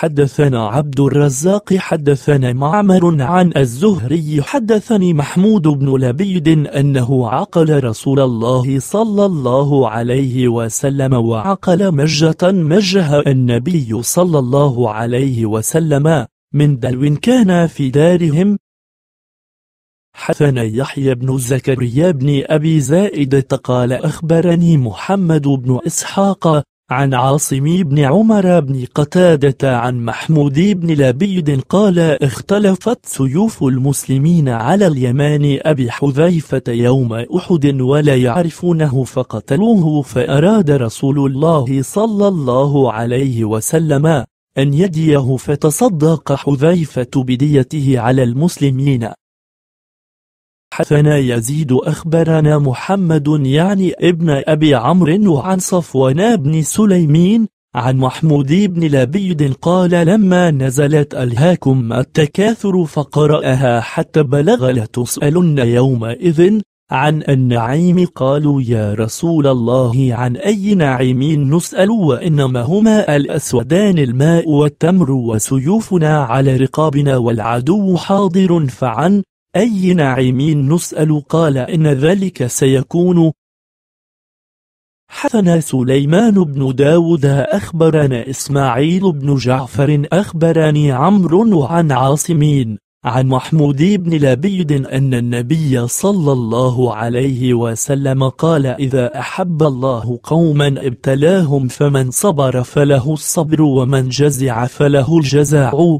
حدثنا عبد الرزاق حدثنا معمر عن الزهري حدثني محمود بن لبيد أنه عقل رسول الله صلى الله عليه وسلم وعقل مجة مجها النبي صلى الله عليه وسلم من دلو كان في دارهم حدثنا يحيى بن زكريا بن أبي زائد قال أخبرني محمد بن إسحاق عن عاصم بن عمر بن قتادة عن محمود بن لبيد قال اختلفت سيوف المسلمين على اليمان أبي حذيفة يوم أحد ولا يعرفونه فقتلوه فأراد رسول الله صلى الله عليه وسلم أن يديه فتصدق حذيفة بديته على المسلمين حدثنا يزيد أخبرنا محمد يعني ابن أبي عمرو عن صفوان بن سليمين عن محمود بن لبيد قال لما نزلت ألهاكم التكاثر فقرأها حتى بلغ لتسألن يومئذ عن النعيم قالوا يا رسول الله عن أي نعيم نسأل وإنما هما الأسودان الماء والتمر وسيوفنا على رقابنا والعدو حاضر فعن أي نعيم نسأل قال إن ذلك سيكون حثنا سليمان بن داود أخبرنا إسماعيل بن جعفر أخبرني عمرو عن عاصمين عن محمود بن لبيد أن النبي صلى الله عليه وسلم قال إذا أحب الله قوما ابتلاهم فمن صبر فله الصبر ومن جزع فله الجزاع